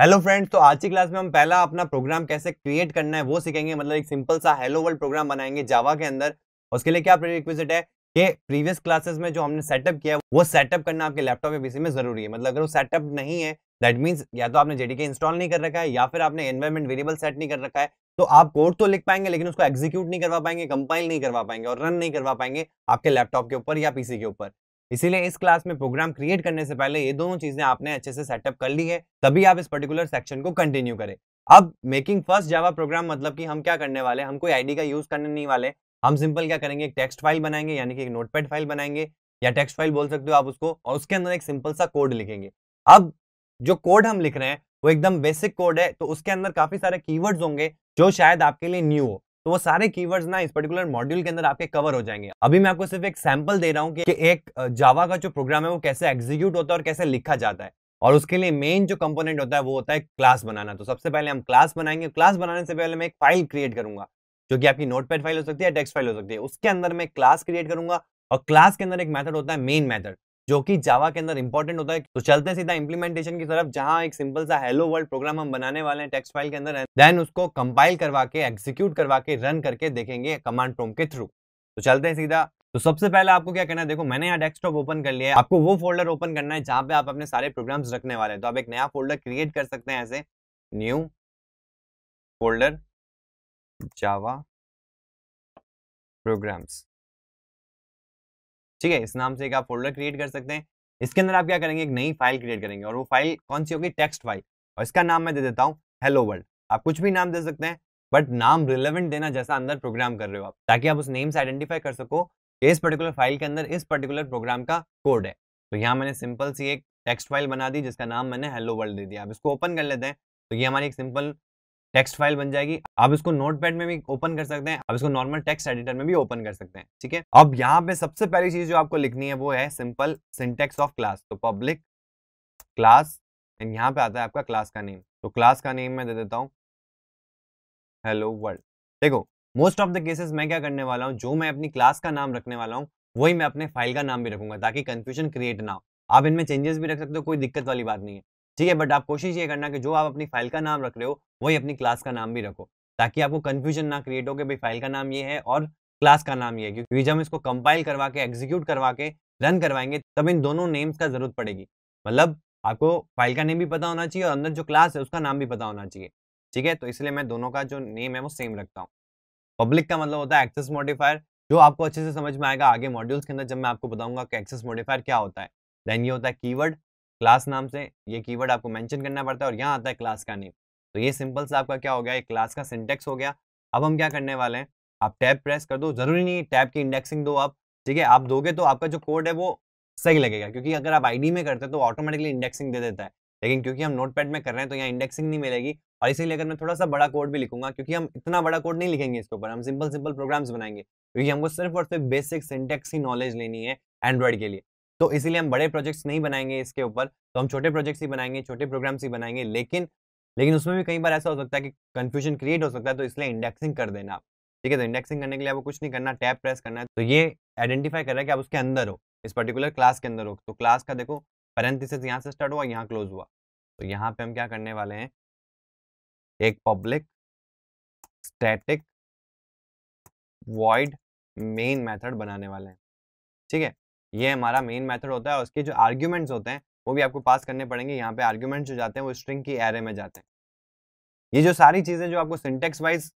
hello friends तो आज की क्लास में हम पहला अपना प्रोग्राम कैसे क्रिएट करना है वो सीखेंगे मतलब एक सिंपल सा हेलो वर्ल्ड प्रोग्राम बनाएंगे जावा के अंदर उसके लिए क्या रिक्वेस्ट है कि प्रीवियस क्लासेस में जो हमने सेटअप किया वो सेटअप करना आपके लैपटॉप या पीसी में जरूरी है मतलब अगर वो सेटअप नहीं है दैट मीन्स या तो आपने जेडीके इंस्टॉल नहीं कर रखा है या फिर आपने एनवायरमेंट वेरिएबल सेट नहीं कर रखा है तो आप कोड तो लिख पाएंगे लेकिन उसको एग्जीक्यूट नहीं करवा पाएंगे कंपाइल नहीं करवा पाएंगे और रन नहीं करवा पाएंगे आपके लैपटॉप के ऊपर या पीसी के ऊपर इसीलिए इस क्लास में प्रोग्राम क्रिएट करने से पहले ये दोनों चीजें आपने अच्छे से सेटअप कर ली है तभी आप इस पर्टिकुलर सेक्शन को कंटिन्यू करें अब मेकिंग फर्स्ट जावा प्रोग्राम मतलब कि हम क्या करने वाले हम कोई आईडी का यूज करने नहीं वाले हम सिंपल क्या करेंगे एक टेक्स्ट फाइल बनाएंगे यानी कि एक नोटपैड फाइल बनाएंगे या टेक्स्ट फाइल बोल सकते हो आप उसको और उसके अंदर एक सिंपल सा कोड लिखेंगे अब जो कोड हम लिख रहे हैं वो एकदम बेसिक कोड है तो उसके अंदर काफी सारे कीवर्ड्स होंगे जो शायद आपके लिए न्यू हो तो वो सारे कीवर्ड्स ना इस पर्टिकुलर मॉड्यूल के अंदर आपके कवर हो जाएंगे अभी मैं आपको सिर्फ एक सैंपल दे रहा हूँ कि एक जावा का जो प्रोग्राम है वो कैसे एग्जीक्यूट होता है और कैसे लिखा जाता है और उसके लिए मेन जो कंपोनेंट होता है वो होता है क्लास बनाना तो सबसे पहले हम क्लास बनाएंगे क्लास बनाने से पहले मैं एक फाइल क्रिएट करूंगा जो कि आपकी नोटपैड फाइल हो सकती है टेक्स्ट फाइल हो सकती है उसके अंदर मैं क्लास क्रिएट करूंगा और क्लास के अंदर एक मेथड होता है मेन मेथड जो कि जावा के अंदर इंपॉर्टेंट होता है तो चलते हैं सीधा इंप्लीमेंटेशन की तरफ जहां एक सिंपल सा हेलो वर्ल्ड प्रोग्राम हम बनाने वाले हैं टेक्स्ट फाइल के अंदर देन उसको कंपाइल करवा के एग्जीक्यूट करवा के रन करके देखेंगे कमांड प्रोम के थ्रू तो चलते हैं सीधा तो सबसे पहले आपको क्या करना है देखो मैंने यहाँ डेस्कटॉप ओपन कर लिया है आपको वो फोल्डर ओपन करना है जहां पे आप अपने सारे प्रोग्राम्स रखने वाले हैं तो आप एक नया फोल्डर क्रिएट कर सकते हैं ऐसे न्यू फोल्डर जावा प्रोग्राम्स ठीक है इस नाम से एक आप फोल्डर क्रिएट कर सकते हैं इसके अंदर आप क्या करेंगे एक नई फाइल क्रिएट करेंगे और वो फाइल कौन सी होगी टेक्स्ट फाइल और इसका नाम मैं दे देता हूँ हेलो वर्ल्ड आप कुछ भी नाम दे सकते हैं बट नाम रिलेवेंट देना जैसा अंदर प्रोग्राम कर रहे हो आप ताकि आप उस नेम से आइडेंटिफाई कर सको कि इस पर्टिकुलर फाइल के अंदर इस पर्टिकुलर प्रोग्राम का कोड है तो यहाँ मैंने सिंपल सी एक टेक्स्ट फाइल बना दी जिसका नाम मैंने हेलो वर्ल्ड दे दिया आप इसको ओपन कर लेते हैं तो ये हमारी एक सिंपल टेक्स्ट फाइल बन जाएगी आप इसको नोट में भी ओपन कर सकते हैं आप इसको नॉर्मल टेक्स्ट एडिटर में भी ओपन कर सकते हैं ठीक है अब यहाँ पे सबसे पहली चीज जो आपको लिखनी है वो है सिंपल सिंटेक्स ऑफ क्लास तो पब्लिक क्लास एंड यहाँ पे आता है आपका क्लास का नेम तो क्लास का नेम मैं दे देता हूँ हेलो वर्ल्ड देखो मोस्ट ऑफ द केसेस मैं क्या करने वाला हूँ जो मैं अपनी क्लास का नाम रखने वाला हूँ वही मैं अपने फाइल का नाम भी रखूंगा ताकि कंफ्यूजन क्रिएट ना हो आप इनमें चेंजेस भी रख सकते हो कोई दिक्कत वाली बात नहीं है ठीक है बट आप कोशिश ये करना कि जो आप अपनी फाइल का नाम रख रहे हो वही अपनी क्लास का नाम भी रखो ताकि आपको कन्फ्यूजन ना क्रिएट हो कि भाई फाइल का नाम ये है और क्लास का नाम ये है क्योंकि जब हम इसको कंपाइल करवा के एग्जीक्यूट करवा के रन करवाएंगे तब इन दोनों नेम्स का जरूरत पड़ेगी मतलब आपको फाइल का नेम भी पता होना चाहिए और अंदर जो क्लास है उसका नाम भी पता होना चाहिए ठीक है तो इसलिए मैं दोनों का जो नेम है वो सेम रखता हूँ पब्लिक का मतलब होता है एक्सेस मॉडिफायर जो आपको अच्छे से समझ में आएगा आगे मॉड्यूल्स के अंदर जब मैं आपको बताऊंगा कि एक्सेस मॉडिफायर क्या होता है देन ये होता है कीवर्ड क्लास नाम से ये कीवर्ड आपको मेंशन करना पड़ता है और यहाँ आता है क्लास का नेम तो ये सिंपल सा आपका क्या हो गया ये क्लास का सिंटेक्स हो गया अब हम क्या करने वाले हैं आप टैब प्रेस कर दो जरूरी नहीं टैब की इंडेक्सिंग दो आप ठीक है आप दोगे तो आपका जो कोड है वो सही लगेगा क्योंकि अगर आप आई में करते हैं तो ऑटोमेटिकली इंडेक्सिंग दे देता है लेकिन क्योंकि हम नोट में कर रहे हैं तो यहाँ इंडेक्सिंग नहीं मिलेगी और इसीलिए अगर मैं थोड़ा सा बड़ा कोड भी लिखूंगा क्योंकि हम इतना बड़ा कोड नहीं लिखेंगे इसके ऊपर हम सिंपल सिंपल प्रोग्राम्स बनाएंगे क्योंकि हमको सिर्फ और सिर्फ बेसिक सिंटेक्स ही नॉलेज लेनी है एंड्रॉइड के लिए तो इसीलिए हम बड़े प्रोजेक्ट्स नहीं बनाएंगे इसके ऊपर तो हम छोटे प्रोजेक्ट्स ही बनाएंगे छोटे प्रोग्राम्स ही बनाएंगे लेकिन लेकिन उसमें भी कई बार ऐसा हो सकता है कि कन्फ्यूजन क्रिएट हो सकता है तो इसलिए इंडेक्सिंग कर देना आप ठीक है तो इंडेक्सिंग करने के लिए आपको कुछ नहीं करना टैप प्रेस करना है तो ये आइडेंटिफाई कर रहा है कि आप उसके अंदर हो इस पर्टिकुलर क्लास के अंदर हो तो क्लास का देखो पेरेंथिस यहाँ से स्टार्ट हुआ यहाँ क्लोज हुआ तो यहाँ पे हम क्या करने वाले हैं एक public static void main method बनाने वाले हैं ठीक है ये हमारा मेन मेथड होता है उसके जो आर्ग्यूमेंट्स होते हैं वो भी आपको पास करने पड़ेंगे यहाँ पे आर्ग्यूमेंट्स जो जाते हैं वो स्ट्रिंग की एरे में जाते हैं ये जो सारी चीज़ें जो आपको सिंटेक्स वाइज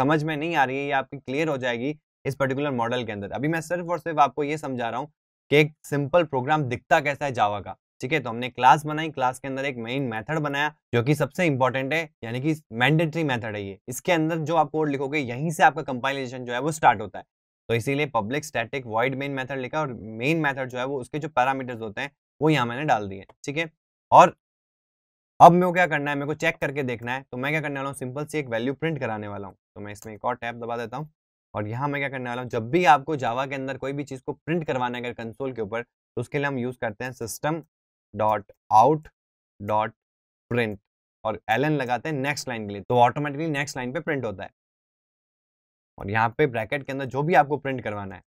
समझ में नहीं आ रही है ये आपकी क्लियर हो जाएगी इस पर्टिकुलर मॉडल के अंदर अभी मैं सिर्फ और सिर्फ आपको ये समझा रहा हूँ कि एक सिंपल प्रोग्राम दिखता कैसा है जावा का ठीक है तो हमने क्लास बनाई क्लास के अंदर एक मेन मेथड बनाया जो कि सबसे इंपॉर्टेंट है यानी कि मैंडेटरी मेथड है ये इसके अंदर जो आप कोड लिखोगे यहीं से आपका कंपाइलेशन जो है वो स्टार्ट होता है तो इसीलिए public static void main method लिखा और मेन मेथड जो है वो उसके जो पैरामीटर्स होते हैं वो यहाँ मैंने डाल दिए ठीक है और अब मेरे को क्या करना है मेरे को चेक करके देखना है तो मैं क्या करने वाला हूँ सिंपल सी एक वैल्यू प्रिंट कराने वाला हूँ तो मैं इसमें एक और टैप दबा देता हूँ और यहाँ मैं क्या करने वाला हूँ जब भी आपको जावा के अंदर कोई भी चीज़ को प्रिंट करवाना है अगर कंसोल के ऊपर तो उसके लिए हम यूज़ करते हैं system dot out dot print और एल लगाते हैं नेक्स्ट लाइन के लिए तो ऑटोमेटिकली नेक्स्ट लाइन पे प्रिंट होता है और यहाँ पे ब्रैकेट के अंदर जो भी आपको प्रिंट करवाना है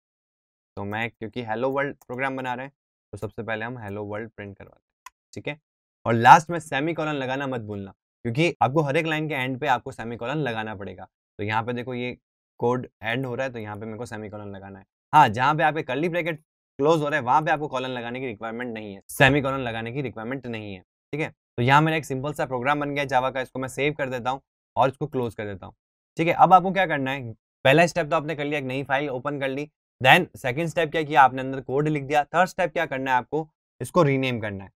तो मैं क्योंकि हेलो वर्ल्ड प्रोग्राम बना रहे हैं तो सबसे पहले हम हेलो वर्ल्ड प्रिंट करवाते हैं ठीक है और लास्ट में सेमी कॉलन लगाना मत भूलना क्योंकि आपको हर एक लाइन के एंड पे आपको सेमी कॉलन लगाना पड़ेगा तो यहाँ पे देखो ये कोड एंड हो रहा है तो यहाँ पे मेरे को सेमी कॉलन लगाना है हाँ जहाँ पे आपके कर्ली ब्रैकेट क्लोज हो रहा है वहाँ पे आपको कॉलन लगाने की रिक्वायरमेंट नहीं है सेमी कॉलन लगाने की रिक्वायरमेंट नहीं है ठीक है तो यहाँ मेरा एक सिंपल सा प्रोग्राम बन गया जावा का इसको मैं सेव कर देता हूँ और इसको क्लोज कर देता हूँ ठीक है अब आपको क्या करना है पहला स्टेप तो आपने कर लिया एक नई फाइल ओपन कर ली देन सेकेंड स्टेप क्या किया आपने अंदर कोड लिख दिया थर्ड स्टेप क्या करना है आपको इसको रीनेम करना है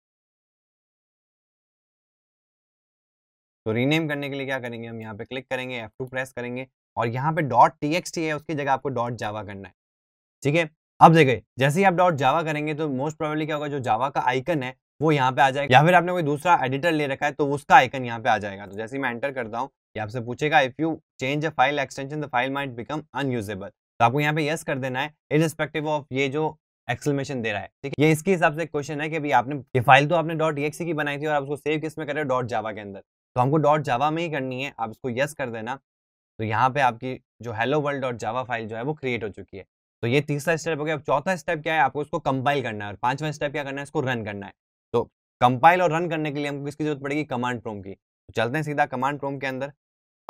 तो रीनेम करने के लिए क्या करेंगे हम यहाँ पे क्लिक करेंगे एफ टू प्रेस करेंगे और यहाँ पे डॉट टी एक्स टी है उसकी जगह आपको डॉट जावा करना है ठीक है अब देखे जैसे ही आप डॉट जावा करेंगे तो मोस्ट प्रोबेबली क्या होगा जो जावा का आइकन है वो यहाँ पे आ जाएगा या फिर आपने कोई दूसरा एडिटर ले रखा है तो उसका आइकन यहाँ पे आ जाएगा तो जैसे मैं एंटर करता हूँ ये आपसे पूछेगा if you change a file extension the file might become unusable तो आपको यहाँ पे यस कर देना है इरिस्पेक्टिव ऑफ ये जो एक्सलमेशन दे रहा है ठीक है ये इसके हिसाब से क्वेश्चन है कि भाई आपने ये फाइल तो आपने डॉट एक्सी की बनाई थी और आप उसको सेव किस में कर रहे हो डॉट जावा के अंदर तो हमको डॉट जावा में ही करनी है आप इसको यस कर देना तो यहाँ पे आपकी जो hello world dot Java file जो है वो क्रिएट हो चुकी है तो ये तीसरा स्टेप हो गया अब चौथा स्टेप क्या है आपको इसको कंपाइल करना है और पांचवा स्टेप क्या करना है इसको रन करना है तो कंपाइल और रन करने के लिए हमको किसकी जरूरत पड़ेगी कमांड प्रोम की तो चलते हैं सीधा कमांड प्रोम के अंदर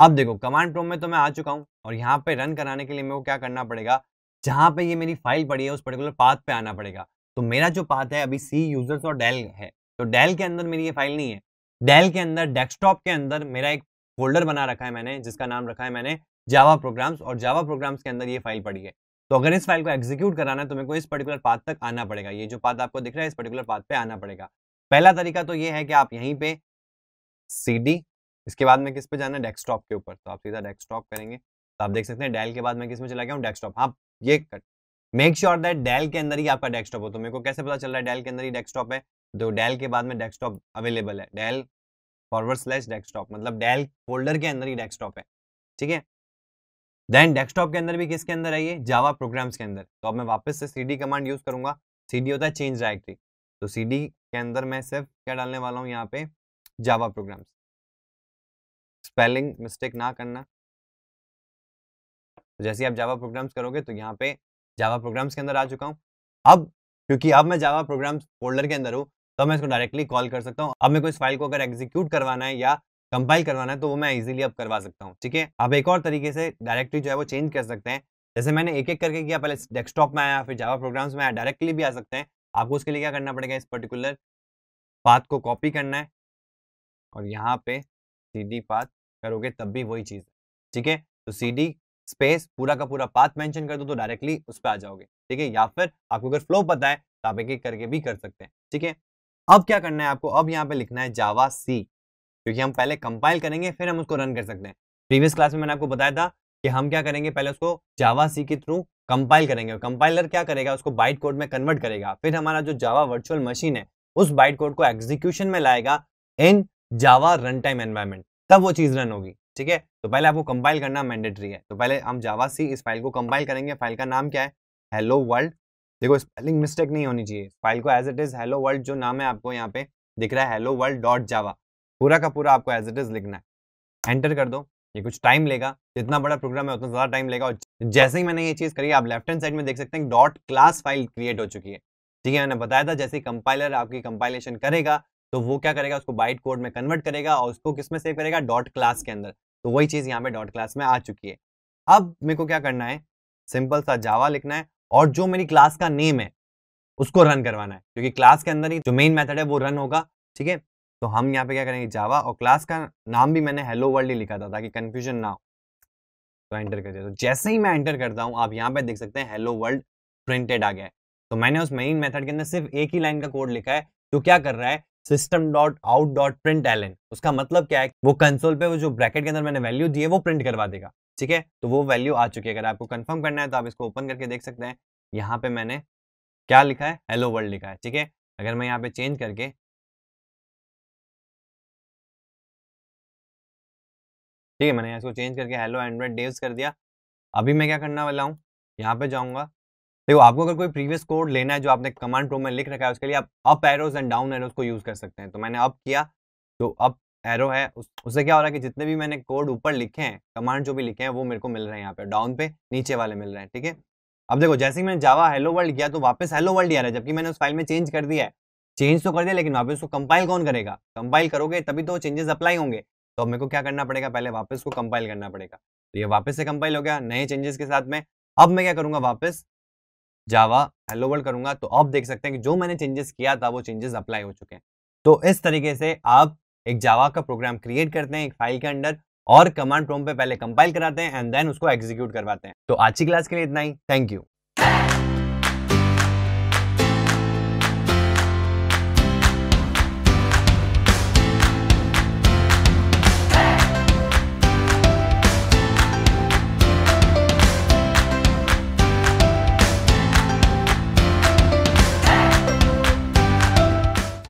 अब देखो कमांड प्रोम में तो मैं आ चुका हूँ और यहाँ पे रन कराने के लिए मेरे को क्या करना पड़ेगा जहाँ पे ये मेरी फाइल पड़ी है उस पर्टिकुलर पाथ पे आना पड़ेगा तो मेरा जो पाथ है अभी सी यूजर्स और डेल है तो डेल के अंदर मेरी ये फाइल नहीं है डेल के अंदर डेस्कटॉप के अंदर मेरा एक फोल्डर बना रखा है मैंने जिसका नाम रखा है मैंने जावा प्रोग्राम्स और जावा प्रोग्राम्स के अंदर ये फाइल पड़ी है तो अगर इस फाइल को एग्जीक्यूट कराना है तो मेरे को इस पर्टिकुलर पाथ तक आना पड़ेगा ये जो पाथ आपको दिख रहा है इस पर्टिकुलर पाथ पे आना पड़ेगा पहला तरीका तो ये है कि आप यहीं पे सी डी इसके बाद में किस पे जाना है डेस्कटॉप के ऊपर तो आप सीधा डेस्कटॉप करेंगे तो आप देख सकते हैं डेल के बाद मैं किस में चला गया हूँ डेस्कटॉप हाँ ये cut make sure that Dell के अंदर ही आपका डेस्कटॉप हो तो मेरे को कैसे पता चल रहा है डेल के अंदर ही डेस्कटॉप है तो डेल के बाद में डेस्कटॉप अवेलेबल है डेल फॉरवर्ड स्लैश डेस्कटॉप मतलब डेल फोल्डर के अंदर ही डेस्कटॉप है ठीक है देन डेस्कटॉप के अंदर भी किसके अंदर आइए जावा प्रोग्राम्स के अंदर तो अब मैं वापस से सी कमांड यूज करूंगा सी होता है चेंज डायरेक्टरी तो सी के अंदर मैं सिर्फ क्या डालने वाला हूँ यहाँ पे जावा प्रोग्राम्स स्पेलिंग मिस्टेक ना करना तो जैसे आप जावा प्रोग्राम्स करोगे तो यहाँ पे जावा प्रोग्राम्स के अंदर आ चुका हूँ अब क्योंकि अब मैं जावा प्रोग्राम्स फोल्डर के अंदर हूँ तो मैं इसको डायरेक्टली कॉल कर सकता हूँ अब मेरे को इस फाइल को अगर एग्जीक्यूट करवाना है या कंपाइल करवाना है तो वो मैं इजीली अब करवा सकता हूँ ठीक है आप एक और तरीके से डायरेक्टली जो है वो चेंज कर सकते हैं जैसे मैंने एक एक करके किया पहले डेस्कटॉप में आया फिर जावा प्रोग्राम्स में आया डायरेक्टली भी आ सकते हैं आपको उसके लिए क्या करना पड़ेगा इस पर्टिकुलर पाथ को कॉपी करना है और यहाँ पे सी डी पाथ करोगे तब भी वही चीज़ है ठीक है तो सी डी स्पेस पूरा का पूरा पाथ मेंशन कर दो तो डायरेक्टली उस पर आ जाओगे ठीक है या फिर आपको अगर फ्लो पता है तो आप एक एक करके भी कर सकते हैं ठीक है अब क्या करना है आपको अब यहाँ पे लिखना है जावा सी क्योंकि हम पहले कंपाइल करेंगे फिर हम उसको रन कर सकते हैं प्रीवियस क्लास में मैंने आपको बताया था कि हम क्या करेंगे पहले उसको जावा सी के थ्रू कंपाइल करेंगे और कंपाइलर क्या करेगा उसको बाइट कोड में कन्वर्ट करेगा फिर हमारा जो जावा वर्चुअल मशीन है उस बाइट कोड को एग्जीक्यूशन में लाएगा in Java run time environment तब वो चीज़ रन होगी ठीक है तो पहले आपको कंपाइल करना मैंडेटरी है तो पहले हम जावा सी इस फाइल को कंपाइल करेंगे फाइल का नाम क्या है हेलो वर्ल्ड देखो स्पेलिंग मिस्टेक नहीं होनी चाहिए फाइल को as it is hello world जो नाम है आपको यहाँ पे दिख रहा है हेलो वर्ल्ड डॉट जावा पूरा का पूरा आपको एज इट इज़ लिखना है एंटर कर दो ये कुछ टाइम लेगा जितना बड़ा प्रोग्राम है उतना ज़्यादा टाइम लेगा और जैसे ही मैंने ये चीज़ करी आप लेफ्ट हैंड साइड में देख सकते हैं डॉट क्लास फाइल क्रिएट हो चुकी है ठीक है मैंने बताया था जैसे ही कंपाइलर आपकी कंपाइलेशन करेगा तो वो क्या करेगा उसको बाइट कोड में कन्वर्ट करेगा और उसको किस में सेव करेगा डॉट क्लास के अंदर तो वही चीज़ यहाँ पे डॉट क्लास में आ चुकी है अब मेरे को क्या करना है सिंपल सा जावा लिखना है और जो मेरी क्लास का नेम है उसको रन करवाना है क्योंकि क्लास के अंदर ही जो मेन मेथड है वो रन होगा ठीक है तो हम यहाँ पे क्या करेंगे जावा और क्लास का नाम भी मैंने हेलो वर्ल्ड ही लिखा था ताकि कन्फ्यूजन ना हो तो एंटर कर तो जैसे ही मैं एंटर करता हूँ आप यहाँ पे देख सकते हैं हेलो वर्ल्ड प्रिंटेड आ गया है तो मैंने उस मेन मेथड के अंदर सिर्फ एक ही लाइन का कोड लिखा है जो क्या कर रहा है system dot out dot print L उसका मतलब क्या है वो कंसोल पे वो जो ब्रैकेट के अंदर मैंने वैल्यू दी है वो प्रिंट करवा देगा ठीक है तो वो वैल्यू आ चुकी है अगर आपको कंफर्म करना है तो आप इसको ओपन करके देख सकते हैं यहाँ पे मैंने क्या लिखा है हेलो वर्ल्ड लिखा है ठीक है अगर मैं यहाँ पे चेंज करके ठीक है मैंने इसको चेंज करके हेलो एंड्रॉइड डेव्स कर दिया अभी मैं क्या करने वाला हूँ यहाँ पे जाऊँगा देखो आपको अगर कोई प्रीवियस कोड लेना है जो आपने कमांड प्रो में लिख रखा है उसके लिए आप up arrows and down arrows को यूज़ कर सकते हैं तो मैंने अप किया तो अप एरो है उस, उससे क्या हो रहा है कि जितने भी मैंने कोड ऊपर लिखे हैं कमांड जो भी लिखे हैं वो मेरे को मिल रहे हैं यहाँ पे डाउन पे नीचे वाले मिल रहे हैं ठीक है अब देखो जैसे ही मैंने जावा हेलो वर्ल्ड किया तो वापस हेलो वर्ल्ड आ रहा है जबकि मैंने उस फाइल में चेंज कर दिया है चेंज तो कर दिया लेकिन वापस उसको कंपाइल कौन करेगा कंपाइल करोगे तभी तो चेंजेस अप्लाई होंगे तो मेरे को क्या करना पड़ेगा पहले वापस को कंपाइल करना पड़ेगा तो ये वापस से कंपाइल हो गया नए चेंजेस के साथ में अब मैं क्या करूंगा वापस जावा हेलो वर्ल्ड करूंगा तो आप देख सकते हैं कि जो मैंने चेंजेस किया था वो चेंजेस अप्लाई हो चुके हैं तो इस तरीके से आप एक जावा का प्रोग्राम क्रिएट करते हैं एक फाइल के अंडर और कमांड प्रोम पे पहले कंपाइल कराते हैं एंड देन उसको एग्जीक्यूट करवाते हैं तो आज की क्लास के लिए इतना ही थैंक यू